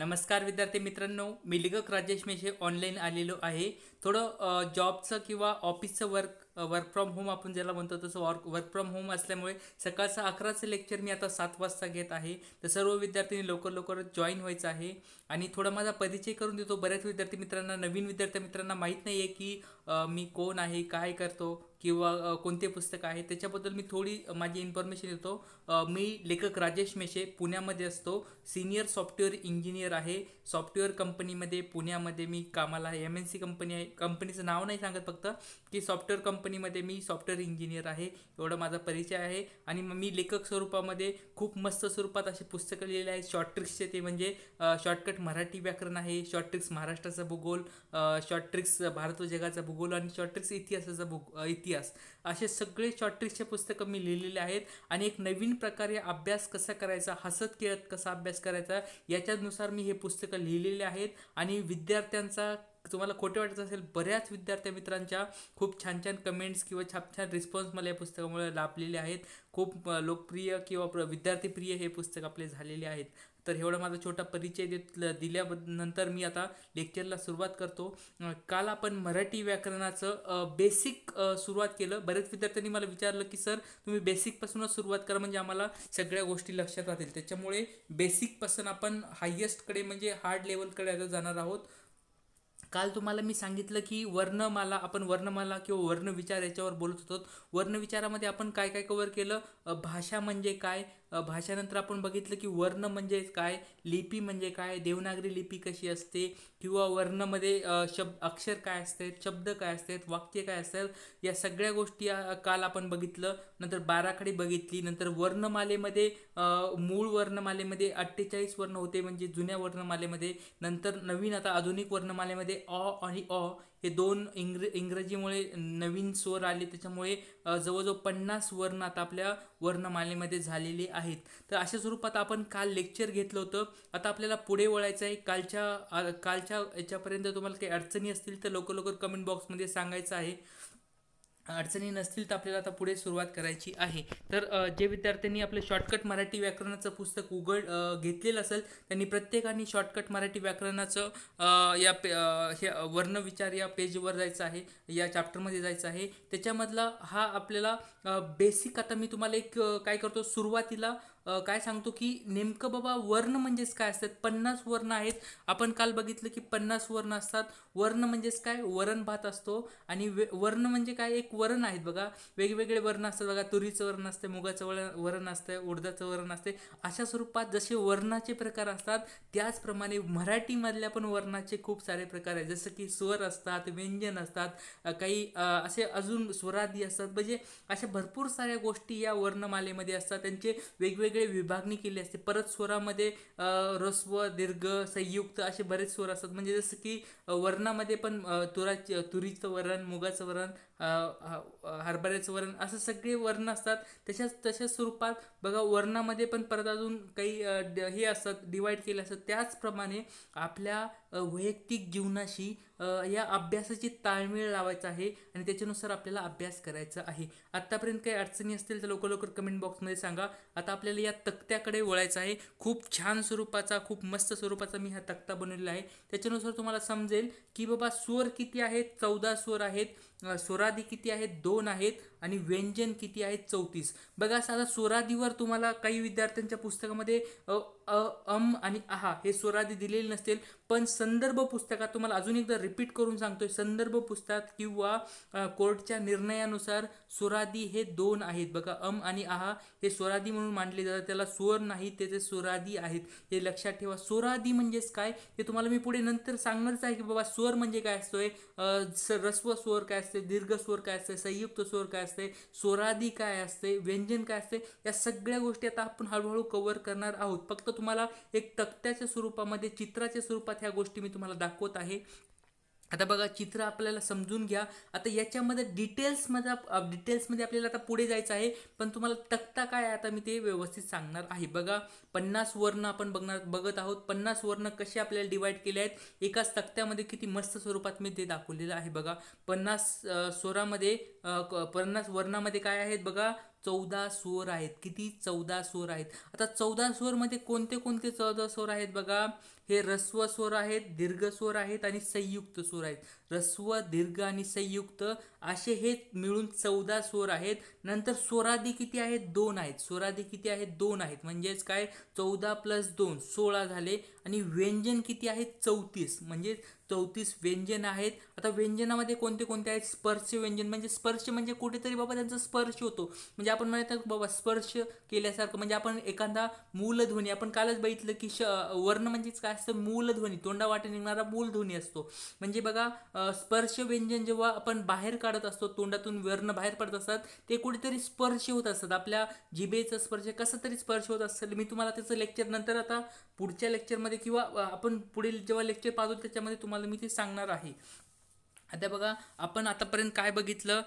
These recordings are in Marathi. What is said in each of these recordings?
नमस्कार विद्यार्थी मित्रांनो मी लेखक राजेश मेशे ऑनलाईन आलेलो आहे थोडं जॉबचं किंवा ऑफिसचं वर्क वर्क फ्रॉम होम आपण ज्याला म्हणतो तसं वर्क वर्क फ्रॉम होम असल्यामुळे सकाळचं अकराचं लेक्चर मी आता सात वाजता घेत आहे तर सर्व विद्यार्थ्यांनी लवकर लवकर जॉईन व्हायचं आहे आणि थोडा माझा परिचय करून देतो बऱ्याच विद्यार्थी मित्रांना नवीन विद्यार्थी मित्रांना माहीत नाही आहे की मी कोण आहे काय करतो किंवा कोणते पुस्तक आहे त्याच्याबद्दल मी थोडी माझी इन्फॉर्मेशन देतो मी लेखक राजेश मेशे पुण्यामध्ये असतो सिनियर सॉफ्टवेअर इंजिनियर आहे सॉफ्टवेअर कंपनीमध्ये पुण्यामध्ये मी कामाला आहे एम एन सी कंपनी आहे कंपनीचं नाव नाही सांगत फक्त की सॉफ्टवेअर कंपनीमध्ये मी सॉफ्टवेअर इंजिनियर आहे एवढा माझा परिचय आहे आणि मी लेखक स्वरूपामध्ये खूप मस्त स्वरूपात असे पुस्तकं लिहिलेले आहेत शॉर्ट ट्रिक्सचे ते म्हणजे शॉर्टकट मराठी व्याकरण आहे शॉर्ट ट्रिक्स महाराष्ट्राचा भूगोल शॉर्ट ट्रिक्स भारत जगाचा भूगोल आणि शॉर्ट ट्रिक्स इतिहासाचा भूग इतिहास इतिहास असे सगळे ट्रिक्सचे पुस्तकं मी लिहिलेले आहेत आणि एक नवीन प्रकारे अभ्यास कसा करायचा हसत खेळत कसा अभ्यास करायचा याच्यानुसार मी हे पुस्तकं लिहिलेले आहेत आणि विद्यार्थ्यांचा तुम्हाला खोटे वाटत असेल बऱ्याच विद्यार्थी मित्रांच्या खूप छान छान कमेंट्स किंवा छान छान रिस्पॉन्स मला या पुस्तकामुळे लाभलेले आहेत खूप लोकप्रिय किंवा विद्यार्थीप्रिय हे पुस्तक आपले झालेले आहेत तर एवढा माझा छोटा परिचय देत दिल्यानंतर मी आता लेक्चरला सुरुवात करतो काल आपण मराठी व्याकरणाचं बेसिक सुरुवात केलं बऱ्याच विद्यार्थ्यांनी मला विचारलं की सर तुम्ही बेसिकपासूनच सुरुवात करा म्हणजे आम्हाला सगळ्या गोष्टी लक्षात राहतील त्याच्यामुळे बेसिकपासून आपण हायेस्टकडे म्हणजे हार्ड लेवलकडे आता जाणार आहोत काल तुम्हाला मी सांगितलं की वर्णमाला आपण वर्णमाला किंवा वर्णविचार याच्यावर बोलत होतो वर्णविचारामध्ये आपण काय काय कवर केलं भाषा म्हणजे काय भाषानंतर आपण बघितलं की वर्ण म्हणजे काय लिपी म्हणजे काय देवनागरी लिपी कशी असते किंवा वर्णमध्ये शब्द अक्षर काय असतात शब्द काय असतात वाक्य काय असतात या सगळ्या गोष्टी काल आपण बघितलं नंतर बाराखडी बघितली नंतर वर्णमालेमध्ये मूळ वर्णमालेमध्ये अठ्ठेचाळीस वर्ण होते म्हणजे जुन्या वर्णमालेमध्ये नंतर नवीन आता आधुनिक वर्णमालेमध्ये अ आणि अ हे दोन इंग्र इंग्रजीमुळे नवीन स्वर आले त्याच्यामुळे जवळजवळ पन्नास वर्ण आता आपल्या वर्णमालेमध्ये झालेले आहेत तर अशा स्वरूपात आपण काल लेक्चर घेतलं होतं आता आपल्याला पुढे वळायचं आहे कालच्या कालच्या याच्यापर्यंत तुम्हाला काही अडचणी असतील तर लवकर लवकर कमेंट बॉक्समध्ये सांगायचं आहे अडचणी नसतील तर आपल्याला आता पुढे सुरुवात करायची आहे तर जे विद्यार्थ्यांनी आपलं शॉर्टकट मराठी व्याकरणाचं पुस्तक उघड घेतलेलं असेल त्यांनी प्रत्येकाने शॉर्टकट मराठी व्याकरणाचं या पे हे वर्णविचार या पेजवर जायचं आहे या चॅप्टरमध्ये जायचं आहे त्याच्यामधला हा आपल्याला बेसिक आता मी तुम्हाला एक काय करतो सुरुवातीला काय सांगतो की नेमकं बाबा वर्ण म्हणजेच काय असतात पन्नास वर्ण आहेत आपण काल बघितलं की पन्नास वर्ण असतात वर्ण म्हणजेच काय वरण भात असतो आणि वे वर्ण म्हणजे काय एक वरण आहेत बघा वेगवेगळे वर्ण असतात बघा तुरीचं वर्ण असते मुगाचं वळ वरण असतं उडदाचं वरण असते अशा स्वरूपात जसे वर्णाचे प्रकार असतात त्याचप्रमाणे मराठीमधल्या पण वर्णाचे खूप सारे प्रकार आहेत जसं की स्वर असतात व्यंजन असतात काही असे अजून स्वरादी असतात म्हणजे अशा भरपूर साऱ्या गोष्टी या वर्णमालेमध्ये असतात त्यांचे वेगवेगळे वेगवेगळे विभागणी केली असते परत स्वरामध्ये रस्व दीर्घ संयुक्त असे बरेच स्वर असतात म्हणजे जसं की वर्णामध्ये पण तुरा तुरीचं वरण मुगाचं वरण हरभऱ्याचं वर्ण असं सगळे वर्ण असतात तशाच तशाच स्वरूपात बघा वर्णामध्ये पण परत अजून काही हे असतात डिवाईड केले असतात त्याचप्रमाणे आपल्या वैयक्तिक जीवनाशी या अभ्यासाची ताळमेळ लावायचा आहे आणि त्याच्यानुसार आपल्याला अभ्यास करायचा आहे आत्तापर्यंत काही अडचणी असतील तर लवकर लवकर कमेंट बॉक्समध्ये सांगा आता आपल्याला या तक्त्याकडे वळायचं आहे खूप छान स्वरूपाचा खूप मस्त स्वरूपाचा मी हा तक्ता बनवलेला आहे त्याच्यानुसार तुम्हाला समजेल की बाबा स्वर किती आहेत चौदा स्वर आहेत स्वरात किती आहेत दोन आहेत आणि व्यंजन किती आहेत चौतीस बघा साधा स्वरादीवर तुम्हाला काही विद्यार्थ्यांच्या पुस्तकामध्ये अ अम आणि आहा हे स्वरादी दिलेले नसतील पण संदर्भ पुस्तकात तुम्हाला अजून एकदा रिपीट करून सांगतोय संदर्भ पुस्तकात किंवा कोर्टच्या निर्णयानुसार स्वरादी हे दोन आहेत बघा अम आणि आहा हे स्वरादी म्हणून मांडले जातात त्याला स्वर नाही त्याचे स्वरादी आहेत हे लक्षात ठेवा स्वरादी म्हणजेच काय हे तुम्हाला मी पुढे नंतर सांगणारच आहे की बाबा स्वर म्हणजे काय असतोय रस्व स्वर काय असते दीर्घ स्वर काय असते संयुक्त स्वर काय असतं असते स्वराधी काय असते व्यंजन काय असते या सगळ्या गोष्टी आता आपण हळूहळू कव्हर करणार आहोत फक्त तुम्हाला एक तक्त्याच्या स्वरूपामध्ये चित्राच्या स्वरूपात ह्या गोष्टी मी तुम्हाला दाखवत आहे आता बघा चित्र आपल्याला समजून घ्या आता याच्यामध्ये डिटेल्समध्ये डिटेल्समध्ये आपल्याला आता पुढे जायचं आहे पण तुम्हाला तक्ता काय आहे आता मी ते व्यवस्थित सांगणार आहे बघा पन्नास वर्ण आपण बघणार बघत आहोत पन्नास वर्ण कसे आपल्याला डिवाईड केले आहेत एकाच तक्त्यामध्ये किती मस्त स्वरूपात मी ते दाखवलेलं आहे बघा पन्नास स्वरामध्ये पन्नास वर्णामध्ये काय आहेत बघा चौदा स्वर आहेत किती चौदा स्वर आहेत आता चौदा स्वरमध्ये कोणते कोणते चौदा स्वर आहेत बघा हे रस्व स्वर आहेत दीर्घ स्वर आहेत आणि संयुक्त स्वर आहेत रस्व दीर्घ आणि संयुक्त असे हे मिळून चौदा स्वर आहेत नंतर स्वरादी किती आहेत दोन आहेत स्वरादी किती आहेत दोन आहेत म्हणजेच काय चौदा प्लस दोन सोळा झाले आणि व्यंजन किती आहेत चौतीस म्हणजे चौतीस व्यंजन आहेत आता व्यंजनामध्ये कोणते कोणते आहेत स्पर्श व्यंजन म्हणजे स्पर्श म्हणजे कुठेतरी बाबा त्यांचा स्पर्श होतो म्हणजे आपण म्हणतो बाबा स्पर्श केल्यासारखं म्हणजे आपण एखादा मूलध्वनी आपण कालच बघितलं की श वर्ण म्हणजेच काय असतं मूलध्वनी तोंडावाटे निघणारा मूलध्वनी असतो म्हणजे बघा स्पर्श व्यंजन जेव्हा आपण बाहेर काढत असतो तोंडातून वर्ण बाहेर पडत असतात ते कुठेतरी स्पर्श होत असतात आपल्या जिबेचा स्पर्श कसा तरी स्पर्श होत असेल मी तुम्हाला त्याचं लेक्चर नंतर आता पुढच्या लेक्चरमध्ये किंवा आपण पुढील जेव्हा लेक्चर पाहतो त्याच्यामध्ये तुम्हाला मी ते सांगणार आहे आता बघा आपण आतापर्यंत काय बघितलं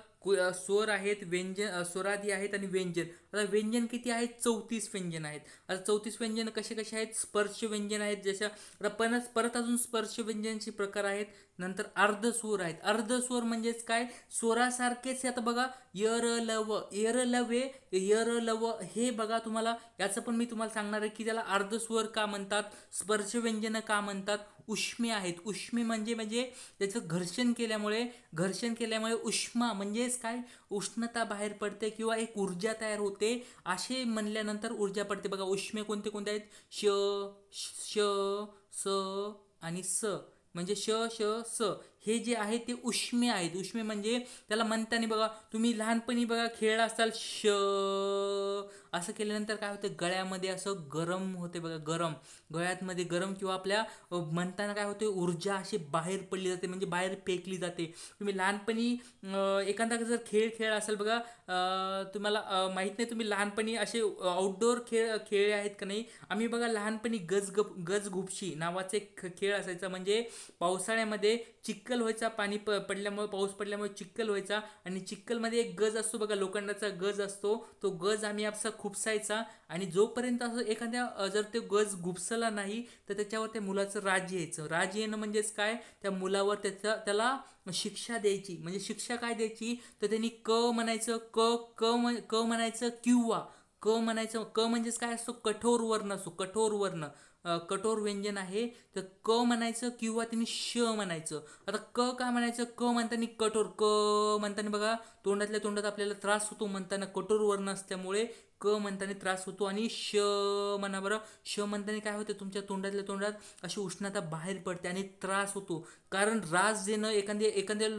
स्वर आहेत व्यंजन स्वरादी आहेत आणि व्यंजन आता व्यंजन किती आहेत चौतीस व्यंजन आहेत आता चौतीस व्यंजन कसे कसे आहेत स्पर्श व्यंजन आहेत जशा आता पण परत अजून स्पर्श व्यंजनचे प्रकार आहेत नंतर अर्धस्वर आहेत अर्धस्वर म्हणजेच काय स्वरासारखेच आता बघा यर लव यर लवे यर लव हे बघा तुम्हाला याचं पण मी तुम्हाला सांगणार आहे की त्याला अर्धस्वर का म्हणतात स्पर्श व्यंजन का म्हणतात उष्मे आहेत उष्मे म्हणजे म्हणजे त्याचं घर्षण केल्यामुळे घर्षण केल्यामुळे उष्मा म्हणजेच काय उष्णता बाहेर पडते किंवा एक ऊर्जा तयार होते असे म्हणल्यानंतर ऊर्जा पडते बघा उष्मे कोणते कोणते आहेत श श स आणि स म्हणजे श श स हे जे आहे ते उष्मे आहेत उष्मे म्हणजे त्याला म्हणताना बघा तुम्ही लहानपणी बघा खेळला असाल श असं केल्यानंतर काय होतं गळ्यामध्ये असं गरम होते बघा गरम गळ्यातमध्ये गरम किंवा आपल्या म्हणताना काय होते ऊर्जा अशी बाहेर पडली जाते म्हणजे बाहेर फेकली जाते तुम्ही लहानपणी एखादा जर खेळ खेळ असेल बघा तुम्हाला माहीत नाही तुम्ही लहानपणी असे आउटडोर खेळ खेळ आहेत का नाही आम्ही बघा लहानपणी गज गुपशी नावाचे खेळ असायचा म्हणजे पावसाळ्यामध्ये चिक चिक्कल व्हायचा पाणी प पडल्यामुळे पाऊस पडल्यामुळे चिक्कल व्हायचा आणि चिक्कलमध्ये एक गज असतो बघा लोखंडाचा गज असतो तो गज आम्ही आपसा खुपसायचा आणि जोपर्यंत असं एखाद्या जर तो गज घुपसला नाही तर त्याच्यावर त्या मुलाचं राज यायचं राज येणं म्हणजेच काय त्या मुलावर त्याचा त्याला शिक्षा द्यायची म्हणजे शिक्षा काय द्यायची तर त्यांनी क म्हणायचं क क क म्हणायचं किंवा क म्हणायचं क म्हणजेच काय असतो कठोर वर्ण असतो कठोर वर्ण कठोर व्यंजन आहे तर क म्हणायचं किंवा त्यांनी श म्हणायचं आता क का म्हणायचं क म्हणताना कठोर क म्हणताना बघा तोंडातल्या तोंडात आपल्याला त्रास होतो म्हणताना कठोर वर्ण असल्यामुळे म्हणताना त्रास होतो आणि श म्हणा बरं श म्हणताना काय होतं तुमच्या तोंडातल्या तोंडात अशी उष्णता बाहेर पडते आणि त्रास होतो कारण रास देणं एखाद्या एखाद्या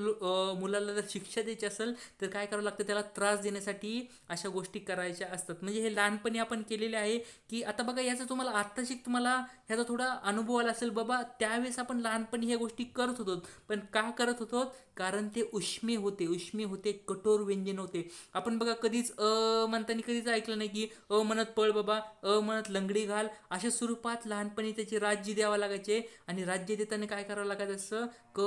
मुलाला जर शिक्षा द्यायची असेल तर काय करावं लागतं त्याला त्रास देण्यासाठी अशा गोष्टी करायच्या असतात म्हणजे हे लहानपणी आपण केलेले आहे की आता बघा याचा तुम्हाला आत्ताशी तुम्हाला ह्याचा थोडा अनुभव आला असेल बाबा त्यावेळेस आपण लहानपणी ह्या गोष्टी करत होतो पण का करत होतो कारण ते उष्मे होते उष्मे होते कठोर व्यंजन होते आपण बघा कधीच अ म्हणताना कधीच ऐकलं नाही की अ म्हणत पळ बाबा अ म्हणत लंगडी घाल अशा स्वरूपात लहानपणी त्याचे राज्य द्यावं लागायचे आणि राज्य देताना काय करावं लागायचं असं क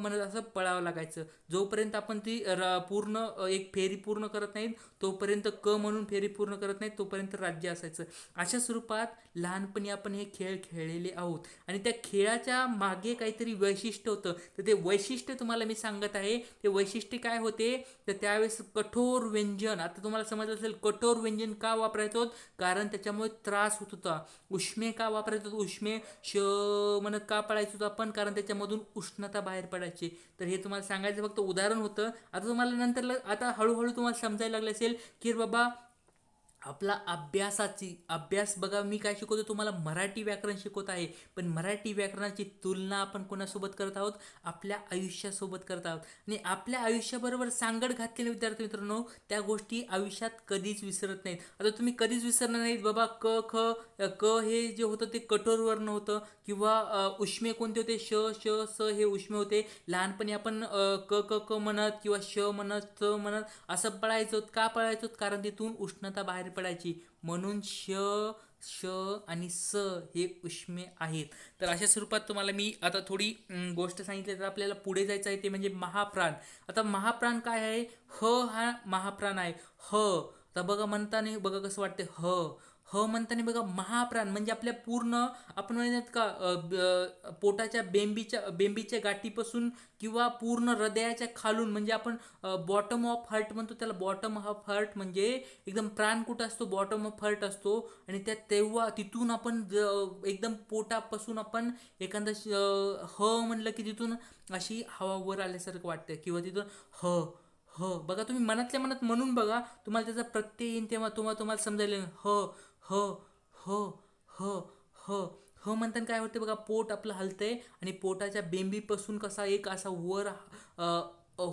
म्हणत असं पळावं लागायचं जोपर्यंत आपण ती र पूर्ण एक फेरी पूर्ण करत नाहीत तोपर्यंत क म्हणून फेरी पूर्ण करत नाहीत तोपर्यंत राज्य असायचं अशा स्वरूपात लहानपणी आपण हे खेळ खेळलेले आहोत आणि त्या खेळाच्या मागे काहीतरी वैशिष्ट्य होतं तर ते वैशिष्ट्य तुम्हाला मी सांगत आहे ते वैशिष्ट्य काय होते तर त्यावेळेस कठोर व्यंजन आता तुम्हाला समजलं असेल कठोर व्यंजन का वापरायचो कारण त्याच्यामुळे त्रास होत होता उष्मे का वापरायचो उष्मे श म्हणत का होतं आपण कारण त्याच्यामधून उष्णता बाहेर पडायची तर हे तुम्हाला सांगायचं फक्त उदाहरण होतं आता तुम्हाला नंतर आता हळूहळू तुम्हाला समजायला लागलं असेल की बाबा आपला अभ्यासाची अभ्यास बघा मी काय शिकवतो तुम्हाला मराठी व्याकरण शिकवत आहे पण मराठी व्याकरणाची तुलना आपण कोणासोबत करत आहोत आपल्या आयुष्यासोबत करत आहोत आणि आपल्या आयुष्याबरोबर सांगड घातलेले विद्यार्थी मित्रांनो त्या गोष्टी आयुष्यात कधीच विसरत नाहीत आता तुम्ही कधीच विसरणार नाहीत बाबा क ख क हे जे होतं ते कठोर वर्ण होतं किंवा उष्मे कोणते होते श श स हे उष्मे होते लहानपणी आपण क क क म्हणत किंवा श म्हणत स म्हणत असं पळायचो का पळायचो कारण तिथून उष्णता बाहेर पडायची म्हणून श श आणि स हे उष्मे आहेत तर अशा स्वरूपात तुम्हाला मी आता थोडी गोष्ट सांगितली तर आपल्याला पुढे जायचं आहे ते म्हणजे महाप्राण आता महाप्राण काय आहे ह हा महाप्राण आहे ह आता बघा म्हणताना बघा कसं वाटते ह ह म्हणताना बघा महाप्राण म्हणजे आपल्या पूर्ण आपण म्हणतात का पोटाच्या बेंबीच्या बेंबीच्या गाठीपासून किंवा पूर्ण हृदयाच्या खालून म्हणजे आपण बॉटम ऑफ हर्ट म्हणतो त्याला बॉटम ऑफ हर्ट म्हणजे एकदम प्राण कुठं असतो बॉटम ऑफ हर्ट असतो आणि त्या तेव्हा तिथून आपण एकदम पोटापासून आपण एखादा ह म्हणलं की तिथून अशी हवा वर आल्यासारखं वाटतं किंवा तिथून ह ह बघा तुम्ही मनातल्या मनात म्हणून बघा तुम्हाला त्याचा प्रत्यय येईन तेव्हा तुम्हाला तुम्हाला समजायला ह ह ह ह ह ह म्हणताना काय होते बघा पोट आपलं हलतंय आणि पोटाच्या बेंबीपासून कसा एक असा वर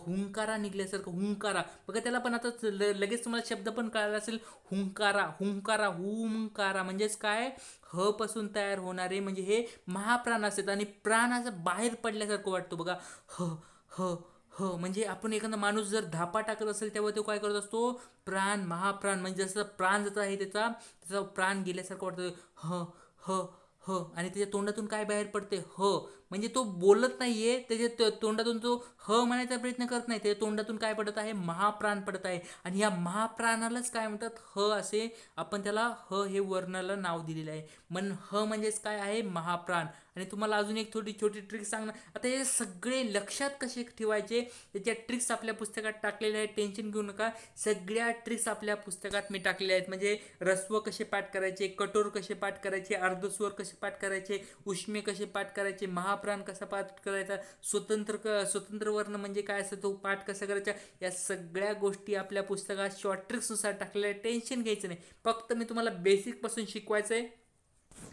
हुंकारा निघल्यासारखं हुंकारा बघा त्याला पण आता लगेच तुम्हाला शब्द पण कळायला असेल हुंकारा हुंकारा हुंकारा म्हणजेच काय ह पासून तयार होणारे म्हणजे हे महाप्राण असतात आणि प्राण असं बाहेर पडल्यासारखं वाटतो बघा ह ह हो म्हणजे आपण एखादा माणूस जर धापा टाकत असेल तेव्हा तो काय करत असतो प्राण महाप्राण म्हणजे जसा प्राण जसा आहे त्याचा त्याचा प्राण गेल्यासारखं वाटतं ह ह ह आणि त्याच्या तोंडातून काय बाहेर पडते ह म्हणजे तो बोलत नाही आहे त्याच्या तोंडातून जो ह म्हणायचा प्रयत्न करत नाही त्याच्या तोंडातून काय पडत आहे महाप्राण पडत आहे आणि या महाप्राणालाच काय म्हणतात ह असे आपण त्याला ह हे वर्णाला नाव दिलेलं आहे मन ह म्हणजेच काय आहे महाप्राण आणि तुम्हाला अजून एक थोडी छोटी ट्रिक सांगणार आता हे सगळे लक्षात कसे ठेवायचे त्याच्या ट्रिक्स आपल्या पुस्तकात टाकलेल्या आहेत टेन्शन घेऊ नका सगळ्या ट्रिक्स आपल्या पुस्तकात मी टाकलेल्या आहेत म्हणजे रस्व कसे पाठ करायचे कठोर कसे पाठ करायचे अर्धस्वर कसे पाठ करायचे उष्मे कसे पाठ करायचे महा प्राण कसा पाठ करायचा स्वतंत्र क स्वतंत्र वर्ण म्हणजे काय असं तो पाठ कसा करायचा या सगळ्या गोष्टी आपल्या पुस्तकात शॉर्ट ट्रिक्सनुसार टाकलेल्या टेन्शन घ्यायचं नाही फक्त मी तुम्हाला बेसिकपासून शिकवायचं आहे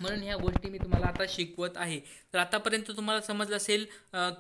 म्हणून ह्या गोष्टी मी तुम्हाला आता शिकवत आहे तर आतापर्यंत तुम्हाला समजलं असेल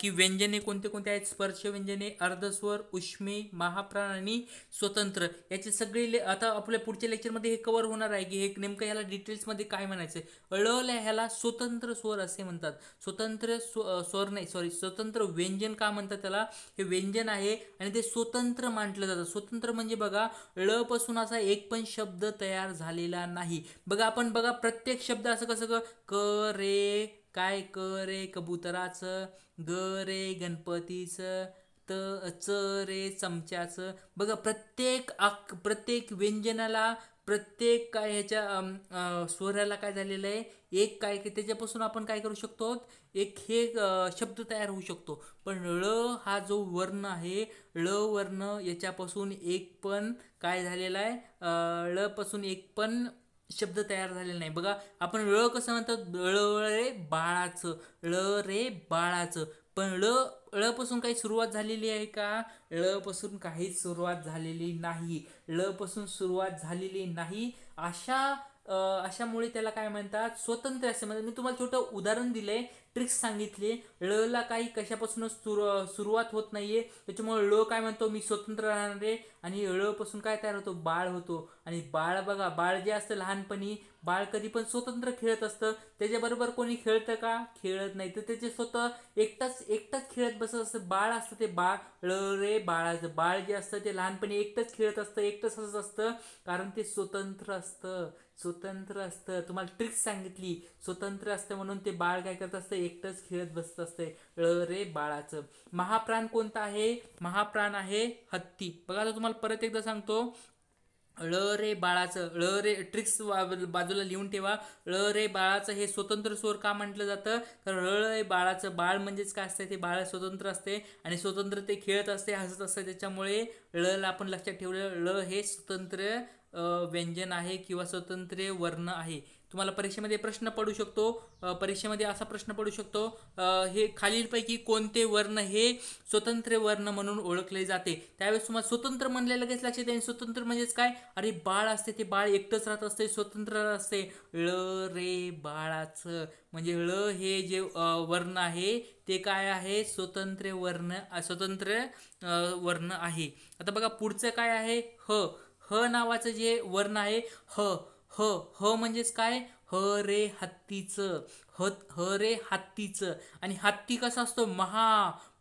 की व्यंजने कोणते कोणते आहेत स्पर्श व्यंजने अर्धस्वर उष्मे महाप्राण आणि स्वतंत्र याचे सगळे ले आता आपल्या पुढच्या लेक्चरमध्ये हे कवर होणार आहे की हे नेमकं ह्याला डिटेल्समध्ये काय म्हणायचं आहे ल ह्याला स्वतंत्र स्वर असे म्हणतात स्वतंत्र स्व स्वर नाही सॉरी स्वतंत्र व्यंजन का म्हणतात त्याला हे व्यंजन आहे आणि ते स्वतंत्र मांडलं जातं स्वतंत्र म्हणजे बघा ळ पासून असा एक पण शब्द तयार झालेला नाही बघा आपण बघा प्रत्येक शब्द असं कसं ग क रे काय क रे कबुतराचं ग रे गणपतीचं त च रे चमच्याचं बघा प्रत्येक आक प्रत्येक व्यंजनाला प्रत्येक काय ह्याच्या स्वराला काय झालेलं आहे एक काय त्याच्यापासून आपण काय करू शकतो एक हे शब्द तयार होऊ शकतो पण ळ हा जो वर्ण आहे ळ वर्ण याच्यापासून एक पण काय झालेला आहे ळ पासून एक पण शब्द तयार झालेला नाही बघा आपण ळ कसं म्हणतो ळ रे बाळाचं ळ रे बाळाचं पण ळ ळ पासून काही सुरुवात झालेली आहे का ळ पासून काहीच सुरुवात झालेली नाही ळ पासून सुरुवात झालेली नाही अशा अशामुळे त्याला काय म्हणतात स्वतंत्र असे म्हणतात मी तुम्हाला छोटं उदाहरण दिलंय ट्रिक्स सांगितले ळ ला काही कशापासूनच सुरुवात होत नाहीये त्याच्यामुळे ळ काय म्हणतो मी स्वतंत्र राहणार आहे आणि ळ पासून काय तयार होतो बाळ होतो आणि बाळ बघा बाळ जे असतं लहानपणी बाळ कधी पण स्वतंत्र खेळत असतं त्याच्याबरोबर कोणी खेळतं का खेळत नाही तर त्याचे स्वतः एकटाच एकटाच खेळत बसत असतं बाळ असतं ते बाळ रे बाळाचं बाळ जे असतं ते लहानपणी एकटंच खेळत असतं एकटंच हसत असतं कारण ते स्वतंत्र असतं स्वतंत्र असतं तुम्हाला ट्रिक्स सांगितली स्वतंत्र असतं म्हणून ते बाळ काय करत असतं एकटंच खेळत बसत असतं रे बाळाचं महाप्राण कोणता आहे महाप्राण आहे हत्ती बघा आता तुम्हाला परत एकदा सांगतो ळ रे बाळाचं ळ रे ट्रिक्स बाजूला लिहून ठेवा ळ रे बाळाचं हे स्वतंत्र स्वर का म्हटलं जातं तर ळ रे बाळाचं बाळ म्हणजेच काय असतं ते बाळ स्वतंत्र असते आणि स्वतंत्र ते खेळत असते हसत असते त्याच्यामुळे ळला आपण लक्षात ठेवलं ळ हे स्वतंत्र व्यंजन आहे किंवा स्वतंत्र वर्ण आहे तुम्हाला परीक्षेमध्ये प्रश्न पडू शकतो परीक्षेमध्ये असा प्रश्न पडू शकतो हे खालीलपैकी कोणते वर्ण हे स्वतंत्र वर्ण म्हणून ओळखले जाते त्यावेळेस तुम्हाला स्वतंत्र म्हणले लगेच लक्षात येईल स्वतंत्र म्हणजेच काय अरे बाळ असते ते बाळ एकटंच राहत असते स्वतंत्र असते ळ रे बाळाचं म्हणजे ळ हे जे वर्ण आहे ते काय आहे स्वतंत्र वर्ण स्वतंत्र वर्ण आहे आता बघा पुढचं काय आहे ह ह नावाचं जे वर्ण आहे ह ह ह म्हणजेच काय ह रे हत्तीचं ह ह रे हत्तीचं आणि हत्ती कसा असतो महा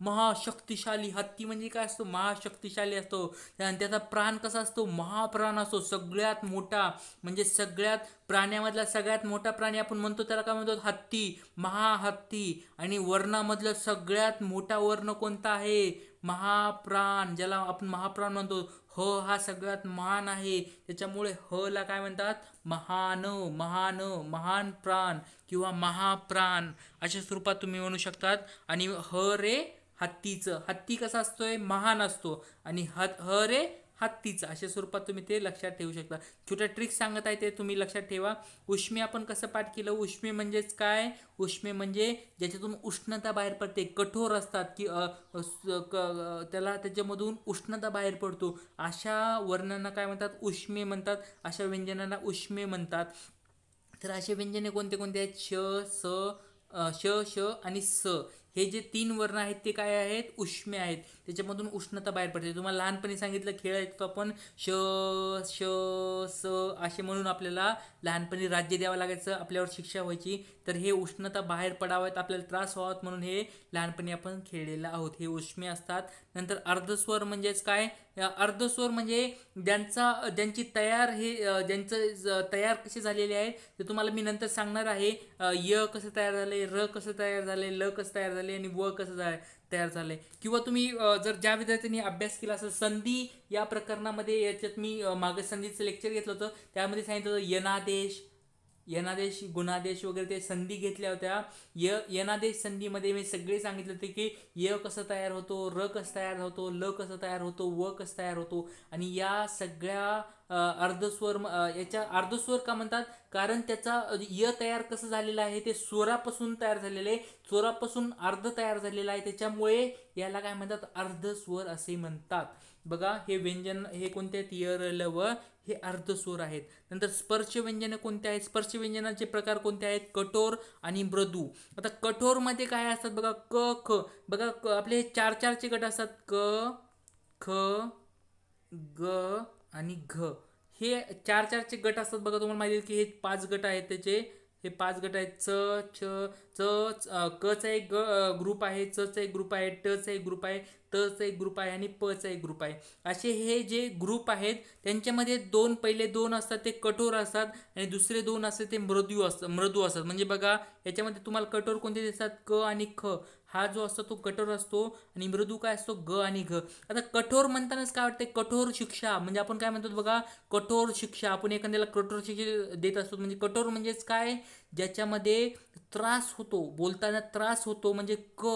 महाशक्तिशाली हत्ती म्हणजे काय असतो महाशक्तिशाली असतो आणि त्याचा प्राण कसा असतो महाप्राण असतो सगळ्यात मोठा म्हणजे सगळ्यात प्राण्यामधला सगळ्यात मोठा प्राणी आपण म्हणतो त्याला काय म्हणतो हत्ती महाहत्ती आणि वर्णामधलं सगळ्यात मोठा वर्ण कोणता आहे महाप्राण ज्याला आपण महाप्राण म्हणतो ह हा सगळ्यात महान आहे त्याच्यामुळे ह ला काय म्हणतात महान महान महान प्राण किंवा महाप्राण अशा स्वरूपात तुम्ही म्हणू शकतात आणि ह रे हत्तीचं हत्ती कसा असतोय महान असतो आणि हत ह रे तीच अशा स्वरूपात तुम्ही ते लक्षात ठेवू शकता छोट्या ट्रिक्स सांगत आहे ते तुम्ही लक्षात ठेवा उष्मे आपण कसं पाठ केलं उष्मे म्हणजेच काय उष्मे म्हणजे ज्याच्यातून उष्णता बाहेर पडते कठोर असतात की त्याला त्याच्यामधून उष्णता बाहेर पडतो अशा वर्णांना काय म्हणतात उष्मे म्हणतात अशा व्यंजनांना उष्मे म्हणतात तर असे व्यंजने कोणते कोणते आहेत श स श श आणि स हे जे तीन वर्ण आहेत ते काय आहेत उष्मे आहेत त्याच्यामधून उष्णता बाहेर पडते तुम्हाला लहानपणी सांगितलं खेळ आहे तो आपण श श स असे म्हणून आपल्याला लहानपणी राज्य द्यावं लागायचं आपल्यावर शिक्षा व्हायची तर हे उष्णता बाहेर पडावेत आपल्याला त्रास व्हावात म्हणून हे लहानपणी आपण खेळलेलं आहोत हे उष्मे असतात नंतर अर्धस्वर म्हणजेच काय अर्धस्वर म्हणजे ज्यांचा ज्यांची तयार हे ज्यांचं तयार कशी झालेले आहे ते तुम्हाला मी नंतर सांगणार आहे य कसं तयार झाले र कसं तयार झाले ल कसं तयार झाले आणि व कसं जा तयार झाले किंवा तुम्ही जर ज्या विद्यार्थ्यांनी अभ्यास केला असेल संधी या प्रकरणामध्ये याच्यात मी मागं संधीचं लेक्चर घेतलं होतं त्यामध्ये सांगितलं होतं यनादेश यनादेश गुणादेश वगैरे ते संधी घेतल्या होत्या य यनादेश संधीमध्ये मी सगळे सांगितले होते की य कसं तयार होतो र कसं तयार होतो ल कसं तयार होतो व कसं तयार होतो आणि या सगळ्या अर्धस्वर याच्या अर्धस्वर का म्हणतात कारण त्याचा य तयार कसं झालेलं आहे ते स्वरापासून तयार झालेलं आहे स्वरापासून अर्ध तयार झालेला आहे त्याच्यामुळे याला काय म्हणतात अर्धस्वर असे म्हणतात बघा हे व्यंजन हे कोणते तियर लव हे अर्धस्वर आहेत नंतर स्पर्श व्यंजन कोणते आहेत स्पर्श व्यंजनाचे प्रकार कोणते आहेत कठोर आणि मृदू आता कठोरमध्ये काय असतात बघा क ख बघा क आपले हे चार चारचे गट असतात क ख ग आणि घ हे चार चारचे गट असतात बघा तुम्हाला माहिती की हे पाच गट आहेत त्याचे हे पाच गट आहेत च छ च क चा एक ग्रुप आहे च चा एक ग्रुप आहे टचा एक ग्रुप आहे चा एक ग्रुप आहे आणि प चा एक ग्रुप आहे असे हे जे ग्रुप आहेत त्यांच्यामध्ये दोन पहिले दोन असतात ते कठोर असतात आणि दुसरे दोन असतात ते मृदू असतात मृदू असतात म्हणजे बघा याच्यामध्ये तुम्हाला कठोर कोणते दिसतात क आणि ख हा जो असतो तो कठोर असतो आणि मृदू काय असतो ग आणि घ आता कठोर म्हणतानाच काय वाटते कठोर शिक्षा म्हणजे आपण काय म्हणतो बघा कठोर शिक्षा आपण एखाद्याला कठोर शिक्षा देत असतो म्हणजे कठोर म्हणजेच काय ज्याच्यामध्ये त्रास होतो बोलताना त्रास होतो म्हणजे क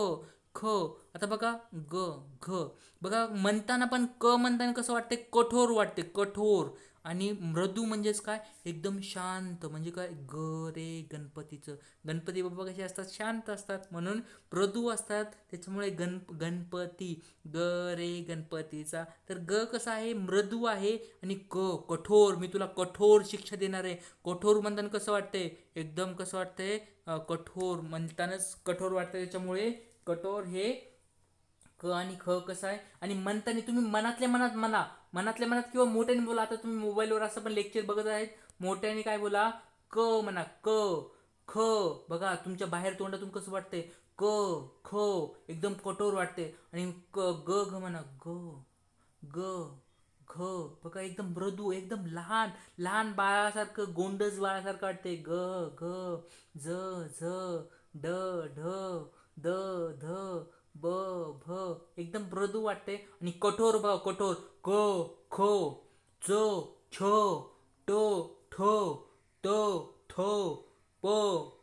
ख आता बघा ग घ बघा म्हणताना पण क म्हणताना कसं वाटते कठोर वाटते कठोर आणि मृदू म्हणजेच काय एकदम शांत म्हणजे काय ग रे गणपतीचं गणपती बाबा कसे असतात शांत असतात म्हणून मृदू असतात त्याच्यामुळे गण गणपती ग रे गणपतीचा तर ग कसा आहे मृदू आहे आणि क कठोर मी तुला कठोर शिक्षा देणार आहे कठोर म्हणताना कसं वाटतंय एकदम कसं वाटतंय कठोर म्हणतानाच कठोर वाटतं त्याच्यामुळे कठोर हे क आणि ख कसं आहे आणि म्हणताना तुम्ही मनातल्या मनात म्हणा मनातल्या मनात किंवा मोठ्याने बोला आता तुम्ही मोबाईलवर असं पण लेक्चर बघत आहेत मोठ्याने काय बोला क म्हणा क ख बघा तुमच्या बाहेर तोंडातून कसं वाटते क ख एकदम कठोर वाटते आणि क ग घ म्हणा ग ग घ बघा एकदम मृदू एकदम लहान लहान बाळासारखं गोंडज बाळासारखं वाटते ग घ झ झ ड ढ द ध ब भ एकदम मृदू वाटते आणि कठोर भाव कठोर क खो चो छ टो ठो तो ठो प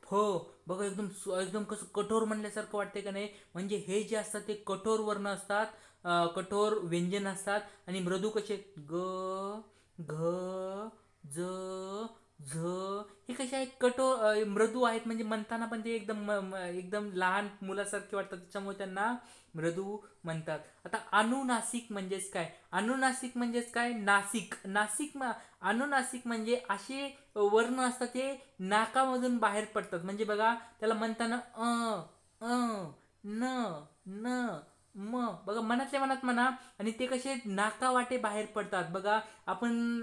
फो बघा एकदम एकदम कसं कठोर म्हणल्यासारखं वाटते का नाही म्हणजे हे जे असतात ते कठोर वर्ण असतात कठोर व्यंजन असतात आणि मृदू कसे ग घ ज झ हे कसे आहे कठोर मृदू आहेत म्हणजे म्हणताना पण ते एकदम एकदम लहान मुलासारखे वाटतात त्याच्यामुळे त्यांना मृदू म्हणतात आता अनुनासिक म्हणजेच काय अनुनासिक म्हणजेच काय नासिक नासिक अनुनासिक म्हणजे असे वर्ण असतात ते नाकामधून बाहेर पडतात म्हणजे बघा त्याला म्हणताना अ न न म बघा मनातल्या मनात म्हणा आणि ते कसे नाका वाटे बाहेर पडतात बघा आपण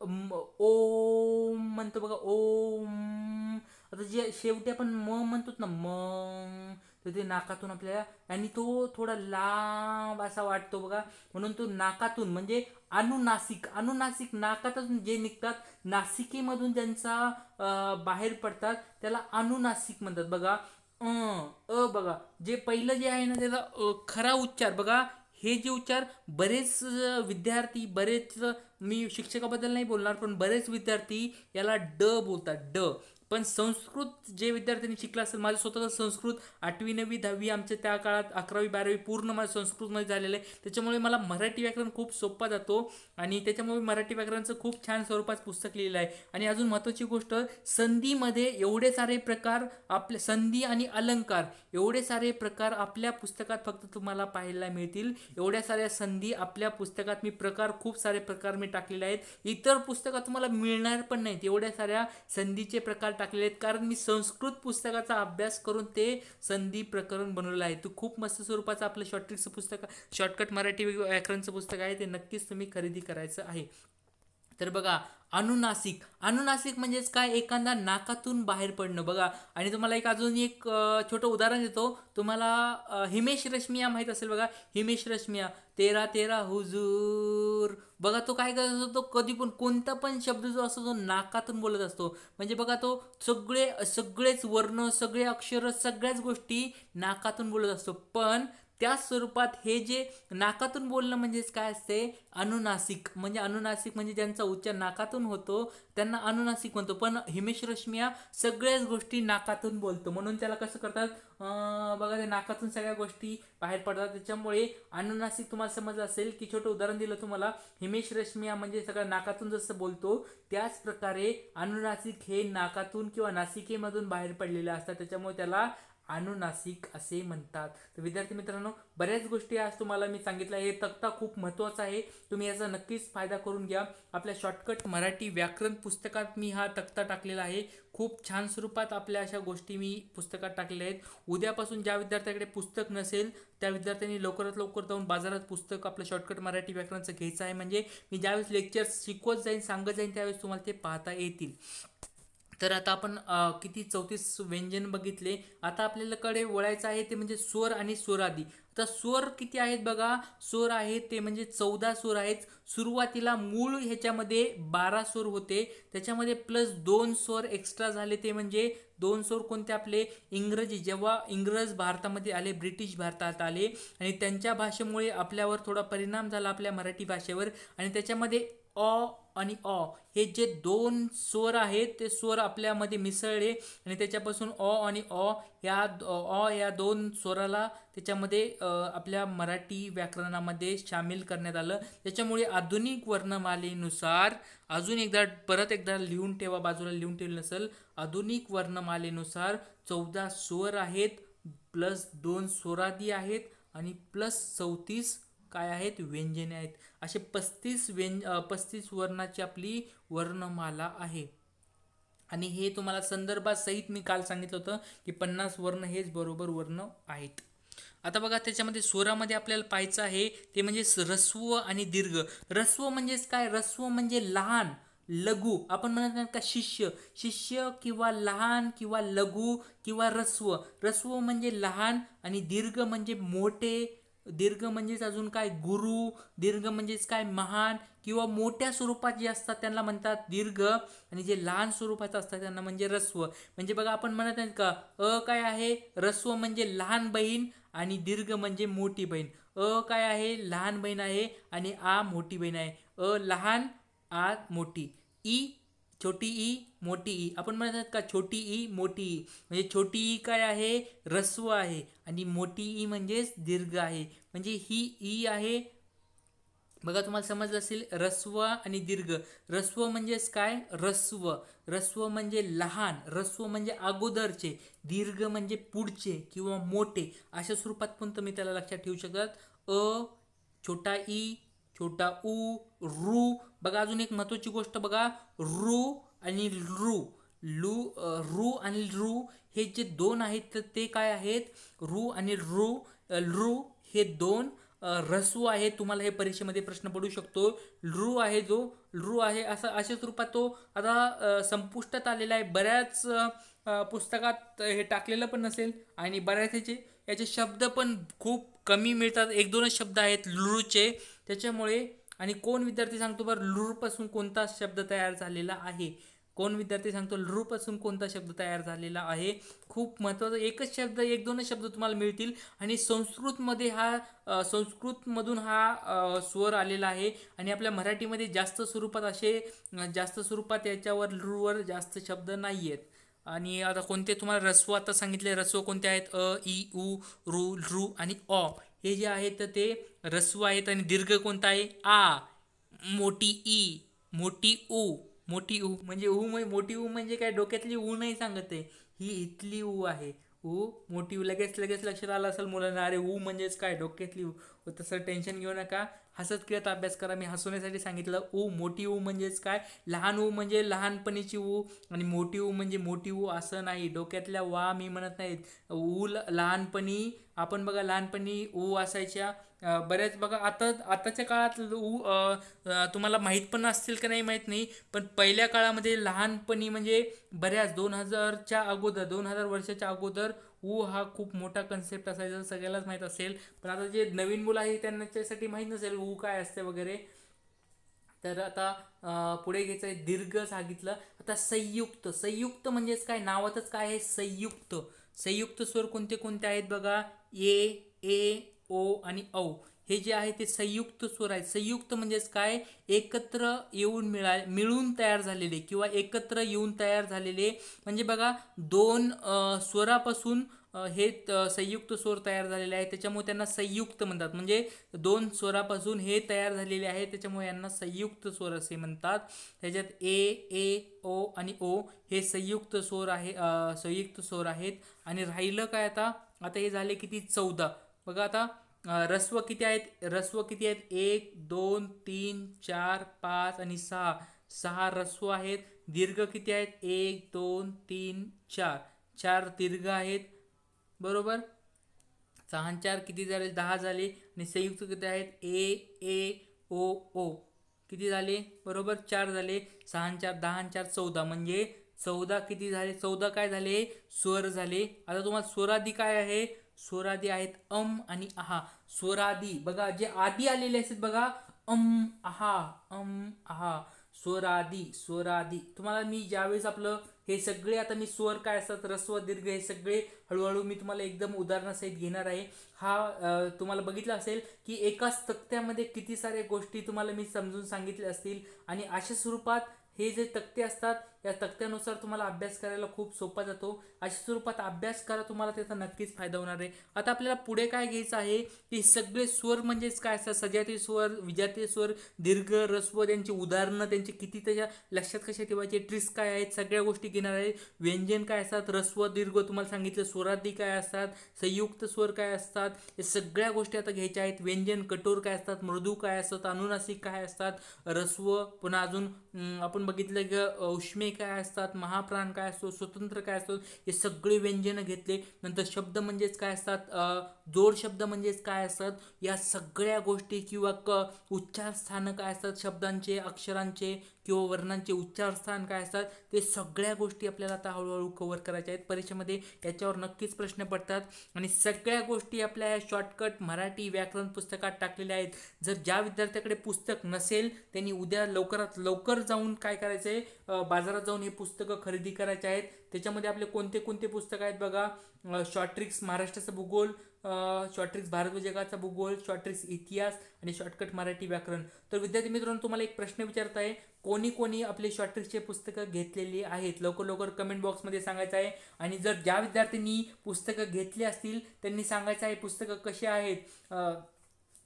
ओम म्हणतो बघा ओम आता जे शेवटी आपण म म्हणतो ना म तर ते नाकातून आपल्याला आणि तो थोडा लांब असा वाटतो बघा म्हणून तो नाकातून म्हणजे अनुनासिक अनुनासिक नाकातून जे निघतात नासिकेमधून ज्यांचा बाहेर पडतात त्याला अनुनासिक म्हणतात बघा अ अ बघा जे पहिलं जे आहे ना त्याचा खरा उच्चार बघा हे जे उच्चार बरेच विद्यार्थी बरेच मी शिक्षकाबद्दल नाही बोलणार पण बरेच विद्यार्थी याला ड बोलतात ड पण संस्कृत जे विद्यार्थ्यांनी शिकलं असेल माझं स्वतःचं संस्कृत आठवी नववी दहावी आमच्या त्या काळात अकरावी बारावी पूर्ण माझं संस्कृतमध्ये झालेलं आहे त्याच्यामुळे मला मराठी व्याकरण खूप सोपा जातो आणि त्याच्यामुळे मराठी व्याकरणचं खूप छान स्वरूपात पुस्तक लिहिलं आहे आणि अजून महत्त्वाची गोष्ट संधीमध्ये एवढे सारे प्रकार आपले संधी आणि अलंकार एवढे सारे प्रकार आपल्या पुस्तकात फक्त तुम्हाला पाहायला मिळतील एवढ्या साऱ्या संधी आपल्या पुस्तकात मी प्रकार खूप सारे प्रकार मी टाकलेले आहेत इतर पुस्तकात तुम्हाला मिळणार पण नाहीत एवढ्या साऱ्या संधीचे प्रकार टाकलेले आहेत कारण मी संस्कृत पुस्तकाचा अभ्यास करून ते संधी प्रकरण बनवलं आहे तो खूप मस्त स्वरूपाचं आपलं शॉर्टकटचं पुस्तक शॉर्टकट मराठी व्याकरणचं पुस्तक आहे ते नक्कीच तुम्ही खरेदी करायचं आहे तर बघा अनुनासिक अनुनासिक म्हणजेच काय एखादा नाकातून बाहेर पडणं बघा आणि तुम्हाला एक अजून एक छोटं उदाहरण देतो तुम्हाला हिमेश रश्मिया माहीत असेल बघा हिमेश रश्मिया तेरा तेरा हुजूर बघा तो काय करत असतो तो कधी पण कोणता पण शब्द जो असतो तो नाकातून बोलत असतो म्हणजे बघा तो सगळे सगळेच वर्ण सगळे अक्षर सगळ्याच गोष्टी नाकातून बोलत असतो पण त्या स्वरूपात हे जे नाकातून बोलणं म्हणजेच काय असते अनुनासिक म्हणजे अनुनासिक म्हणजे ज्यांचा उच्चार नाकातून होतो त्यांना अनुनासिक म्हणतो पण हिमेश रश्मिया सगळ्याच गोष्टी नाकातून बोलतो म्हणून त्याला कसं करतात बघा ते नाकातून सगळ्या गोष्टी बाहेर पडतात त्याच्यामुळे अनुनासिक तुम्हाला समजलं असेल की छोटं उदाहरण दिलं तुम्हाला हिमेश रश्मिया म्हणजे सगळ्या नाकातून जसं बोलतो त्याच प्रकारे अनुनासिक हे नाकातून किंवा नासिकेमधून बाहेर पडलेले असतात त्याच्यामुळे त्याला अनुनासिक असे म्हणतात तर विद्यार्थी मित्रांनो बऱ्याच गोष्टी आज तुम्हाला मी सांगितलं हे तक्ता खूप महत्त्वाचा आहे तुम्ही याचा नक्कीच फायदा करून घ्या आपल्या शॉर्टकट मराठी व्याकरण पुस्तकात मी हा तक्ता टाकलेला आहे खूप छान स्वरूपात आपल्या अशा गोष्टी मी पुस्तकात टाकलेल्या आहेत उद्यापासून ज्या विद्यार्थ्याकडे पुस्तक नसेल त्या विद्यार्थ्यांनी लवकरात लवकर जाऊन बाजारात पुस्तक आपलं शॉर्टकट मराठी व्याकरणचं घ्यायचं आहे म्हणजे मी ज्यावेळेस लेक्चर्स शिकवत जाईन सांगत जाईन त्यावेळेस तुम्हाला ते पाहता येतील तर आता आपण किती चौतीस व्यंजन बघितले आता आपल्याला कडे वळायचं आहे ते म्हणजे स्वर आणि स्वरादी आता स्वर किती आहेत बघा स्वर आहेत ते म्हणजे चौदा स्वर आहेत सुरुवातीला मूळ ह्याच्यामध्ये बारा स्वर होते त्याच्यामध्ये प्लस दोन स्वर एक्स्ट्रा झाले ते म्हणजे दोन स्वर कोणते आपले इंग्रजी जेव्हा इंग्रज भारतामध्ये आले ब्रिटिश भारतात आले आणि त्यांच्या भाषेमुळे आपल्यावर थोडा परिणाम झाला आपल्या मराठी भाषेवर आणि त्याच्यामध्ये अ आणि अ हे जे दोन स्वर आहेत ते स्वर आपल्यामध्ये मिसळले आणि त्याच्यापासून अ आणि अ या अ या दोन स्वराला त्याच्यामध्ये आपल्या मराठी व्याकरणामध्ये सामील करण्यात आलं त्याच्यामुळे आधुनिक वर्णमालेनुसार अजून एकदा परत एकदा लिहून ठेवा बाजूला लिहून ठेवलं नसेल आधुनिक वर्णमालेनुसार चौदा स्वर आहेत प्लस दोन स्वरादी आहेत आणि प्लस चौतीस काय आहेत व्यंजने आहेत असे पस्तीस व्यं पस्तीस वर्णाची आपली वर्णमाला आहे आणि हे तुम्हाला संदर्भासहित मी काल सांगितलं होतं की पन्नास वर्ण हेच बरोबर वर्ण आहेत आता बघा त्याच्यामध्ये स्वरामध्ये आपल्याला पाहायचं आहे ते म्हणजे रस्व आणि दीर्घ रस्व म्हणजेच काय रस्व म्हणजे लहान लघु आपण म्हणत नाही का शिष्य शिष्य किंवा लहान किंवा लघु किंवा रस्व रस्व म्हणजे लहान आणि दीर्घ म्हणजे मोठे दीर्घ म्हणजेच अजून काय गुरु दीर्घ म्हणजेच काय महान किंवा मोठ्या स्वरूपात जे असतात त्यांना म्हणतात दीर्घ आणि जे लहान स्वरूपात असतात त्यांना म्हणजे रस्व म्हणजे बघा आपण म्हणत आहे का अ काय आहे रस्व म्हणजे लहान बहीण आणि दीर्घ म्हणजे मोठी बहीण अ काय आहे लहान बहीण आहे आणि आ मोठी बहीण आहे अ लहान आ मोठी ई छोटी ई मोठी ई आपण म्हणतात का छोटी ई मोठी ई म्हणजे छोटी ई काय आहे रस्व आहे आणि मोठी ई म्हणजेच दीर्घ आहे म्हणजे ही ई आहे बघा तुम्हाला समजलं असेल रस्व आणि दीर्घ रस्व म्हणजेच काय रस्व रस्व म्हणजे लहान रस्व म्हणजे अगोदरचे दीर्घ म्हणजे पुढचे किंवा मोठे अशा स्वरूपात पण तुम्ही त्याला लक्षात ठेवू शकतात अ छोटा ई छोटा उ रु बघा अजून एक महत्त्वाची गोष्ट बघा रु आणि रु लू रु आणि रु हे जे दोन आहेत तर ते काय आहेत रु आणि रु लू हे दोन रसू आहे तुम्हाला हे परीक्षेमध्ये प्रश्न पडू शकतो लु आहे जो लु आहे असा अशाच रूपात तो आता संपुष्टात आलेला आहे बऱ्याच पुस्तकात हे टाकलेलं पण नसेल आणि बऱ्याच ह्याचे याचे शब्द पण खूप कमी मिळतात एक दोनच शब्द आहेत लुरूचे त्याच्यामुळे आणि कोण विद्यार्थी सांगतो बरं लुरूपासून कोणता शब्द तयार झालेला आहे कोण विद्यार्थी सांगतो लुरूपासून कोणता शब्द तयार झालेला आहे खूप महत्त्वाचा एकच शब्द एक दोनच शब्द तुम्हाला मिळतील आणि संस्कृतमध्ये हा संस्कृतमधून हा स्वर आलेला आहे आणि आपल्या मराठीमध्ये जास्त स्वरूपात असे जास्त स्वरूपात याच्यावर लुरूवर जास्त शब्द नाही आहेत आणि आता कोणते तुम्हाला रस्व आता सांगितले रस्व कोणते आहेत अ ई उ रु रु आणि ऑ हे जे आहेत ते रस्व आहेत आणि दीर्घ कोणता आहे आ मोठी ई मोठी ऊ मोठी ऊ म्हणजे ऊ म्हणजे मोठी ऊ म्हणजे काय डोक्यातली ऊ नाही सांगत आहे ही इथली ऊ आहे ऊ मोठी लगेच लगेच लक्षात आलं असेल मुलांना अरे ऊ म्हणजेच काय डोक्यातली ऊ तसं टेन्शन घेऊ नका हसत खेळत अभ्यास करा मी हसवण्यासाठी सांगितलं ऊ मोठी ऊ म्हणजेच काय लहान ऊ म्हणजे लहानपणीची ऊ आणि मोठी ऊ म्हणजे मोठी ऊ असं नाही डोक्यातल्या वा मी म्हणत नाहीत ऊ लहानपणी आपण बघा लहानपणी ऊ असायच्या बऱ्याच बघा आता आताच्या काळात तुम्हाला माहीत पण असतील का नाही माहीत नाही पण पहिल्या काळामध्ये लहानपणी म्हणजे बऱ्याच दोन हजारच्या अगोदर दोन हजार वर्षाच्या अगोदर ऊ हा खूप मोठा कन्सेप्ट असायचा सगळ्यालाच माहीत असेल पण आता जे नवीन मुलं आहे त्यांच्यासाठी माहीत नसेल ऊ काय असते वगैरे तर आता पुढे घ्यायचं आहे दीर्घ सांगितलं आता संयुक्त संयुक्त म्हणजेच काय नावातच काय आहे संयुक्त संयुक्त स्वर कोणते कोणते आहेत बघा ए ए ओ आणि औ हे जे आहे ते संयुक्त स्वर आहेत संयुक्त म्हणजेच काय एकत्र येऊन मिळा मिळून तयार झालेले किंवा एकत्र येऊन तयार झालेले म्हणजे बघा दोन स्वरापासून हे संयुक्त स्वर तयार झालेले आहे त्याच्यामुळे त्यांना संयुक्त म्हणतात म्हणजे दोन स्वरापासून हे तयार झालेले आहे त्याच्यामुळे यांना संयुक्त स्वर असे म्हणतात त्याच्यात ए ए ओ आणि ओ हे संयुक्त स्वर आहे संयुक्त स्वर आहेत आणि राहिलं काय आता आता हे झाले किती चौदा बघा आता रस्व किती आहेत रस्व किती आहेत एक दोन तीन चार पाच आणि सहा सहा रस्व आहेत दीर्घ किती आहेत एक दोन तीन चार चार दीर्घ आहेत बरोबर सहान चार किती झाले दहा झाले आणि संयुक्त किती आहेत ए ए ओ ओ किती झाले बरोबर चार झाले सहा चार दहा चार चौदा म्हणजे चौदा किती झाले चौदा काय झाले स्वर झाले आता तुम्हाला स्वराधी काय आहे स्वरादी आहेत अम आणि आहा स्वरादी बघा जे आधी आलेले असतात बघा अम आहा अम आहा स्वरादी स्वरादी तुम्हाला मी ज्यावेळेस आपलं हे सगळे आता मी स्वर काय असतात रस्व दीर्घ हे सगळे हळूहळू मी तुम्हाला एकदम उदाहरणासहित घेणार आहे हा तुम्हाला बघितला असेल की एकाच तक्त्यामध्ये किती साऱ्या गोष्टी तुम्हाला मी समजून सांगितल्या असतील आणि अशा स्वरूपात हे जे तक्ते असतात या तक्त्यानुसार तुम्हाला अभ्यास करायला खूप सोपा जातो अशा स्वरूपात अभ्यास करा तुम्हाला त्याचा नक्कीच फायदा होणार आहे आता आपल्याला पुढे काय घ्यायचं आहे की सगळे स्वर म्हणजेच काय असतात सजाती स्वर विजातीय स्वर दीर्घ रस्व त्यांची उदाहरणं त्यांची किती त्याच्या लक्षात कशा ठेवायचे ट्रिक्स काय आहेत सगळ्या गोष्टी घेणार आहे व्यंजन काय असतात रस्व दीर्घ तुम्हाला सांगितलं स्वरादी काय असतात संयुक्त स्वर काय असतात या सगळ्या गोष्टी आता घ्यायच्या आहेत व्यंजन कठोर काय असतात मृदू काय असतात अनुनासिक काय असतात रस्व पुन्हा अजून आपण बघितलं की उष्मे काय असतात महाप्राण काय असतो स्वतंत्र काय असतो हे सगळे व्यंजन घेतले नंतर शब्द म्हणजेच काय असतात जोड शब्द म्हणजेच काय असतात या सगळ्या गोष्टी किंवा क उच्चार काय असतात शब्दांचे अक्षरांचे किंवा वर्णांचे उच्चारस्थान काय असतात ते सगळ्या गोष्टी आपल्याला आता हळूहळू कव्हर करायच्या आहेत परीक्षेमध्ये याच्यावर नक्कीच प्रश्न पडतात आणि सगळ्या गोष्टी आपल्या या शॉर्टकट मराठी व्याकरण पुस्तकात टाकलेल्या आहेत जर ज्या विद्यार्थ्याकडे पुस्तक नसेल त्यांनी उद्या लवकरात लवकर जाऊन काय करायचं आहे बाजारात जाऊन हे पुस्तकं खरेदी करायचे आहेत त्याच्यामध्ये आपले कोणते कोणते पुस्तक आहेत बघा शॉर्ट्रिक्स महाराष्ट्राचा भूगोल शॉर्ट्रिक्स भारत व जगाचा भूगोल ट्रिक्स इतिहास आणि शॉर्टकट मराठी व्याकरण तर विद्यार्थी मित्रांनो तुम्हाला एक प्रश्न विचारत आहे कोणी कोणी आपले शॉर्ट्रिक्सचे पुस्तकं घेतलेली आहेत लवकर लवकर कमेंट बॉक्समध्ये सांगायचं आहे आणि जर ज्या विद्यार्थ्यांनी पुस्तकं घेतली असतील त्यांनी सांगायचं आहे पुस्तकं कशी आहेत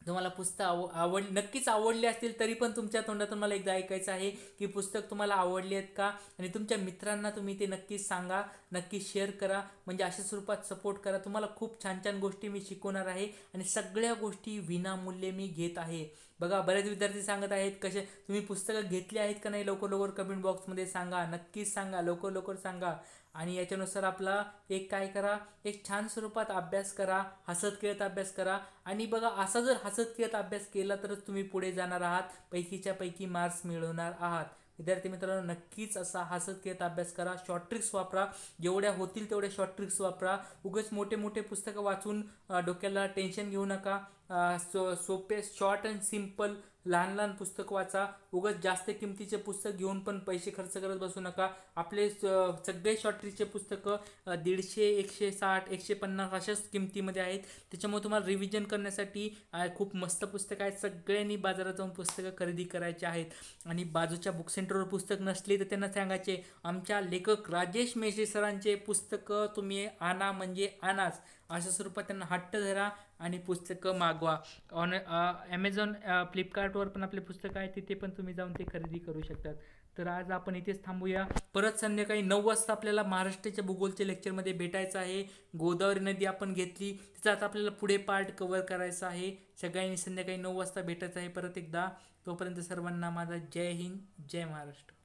तुम्हाला पुस्तक आव आवड नक्कीच आवडले असतील तरी पण तुमच्या तोंडातून मला एकदा ऐकायचं आहे की पुस्तक तुम्हाला आवडले आहेत का आणि तुमच्या मित्रांना तुम्ही ते नक्कीच सांगा नक्की शेअर करा म्हणजे अशा स्वरूपात सपोर्ट करा तुम्हाला खूप छान छान गोष्टी मी शिकवणार आहे आणि सगळ्या गोष्टी विनामूल्य मी घेत आहे बघा बरेच विद्यार्थी सांगत आहेत कसे तुम्ही पुस्तकं घेतली आहेत का नाही लवकर लवकर कमेंट बॉक्समध्ये सांगा नक्कीच सांगा लवकर लवकर सांगा आणि याच्यानुसार आपला एक काय करा एक छान स्वरूपात अभ्यास करा हसत खेळत अभ्यास करा आणि बघा असा जर हसत खेळत अभ्यास केला तरच तुम्ही पुढे जाणार आहात पैकीच्या पैकी मार्क्स मिळवणार आहात विद्यार्थी मित्रांनो नक्कीच असा हसत खेळत अभ्यास करा शॉर्ट ट्रिक्स वापरा जेवढ्या होतील तेवढ्या शॉर्ट ट्रिक्स वापरा उगेच मोठे मोठे पुस्तकं वाचून डोक्याला टेन्शन घेऊ नका सो सोपे शॉर्ट अँड सिम्पल लहान लहान पुस्तक वाचा उगाच जास्त किमतीचे पुस्तक घेऊन पण पैसे खर्च करत बसू नका आपले सगळे शॉर्ट पुस्तकं दीडशे एकशे साठ एकशे पन्नास अशाच किमतीमध्ये आहेत त्याच्यामुळे तुम्हाला रिव्हिजन करण्यासाठी खूप मस्त पुस्तकं आहेत सगळ्यांनी बाजारात जाऊन पुस्तकं खरेदी करायचे आहेत आणि बाजूच्या बुक सेंटरवर पुस्तक नसले तर त्यांना सांगायचे आमच्या लेखक राजेश मेशे सरांचे पुस्तकं तुम्ही आणा म्हणजे आणाच अशा स्वरूपात त्यांना हट्ट धरा आणि पुस्तकं मागवा ऑन ॲमेझॉन फ्लिपकार्टवर पण आपले पुस्तकं आहेत तिथे पण तुम्ही जाऊन ते खरेदी करू शकतात तर आज आपण इथेच थांबूया परत संध्याकाळी नऊ वाजता आपल्याला महाराष्ट्राच्या भूगोलच्या लेक्चरमध्ये भेटायचं आहे गोदावरी नदी आपण घेतली तिचा आता आपल्याला पुढे पार्ट कवर करायचा आहे सगळ्यांनी संध्याकाळी नऊ वाजता भेटायचं आहे परत एकदा तोपर्यंत सर्वांना माझा जय हिंद जय महाराष्ट्र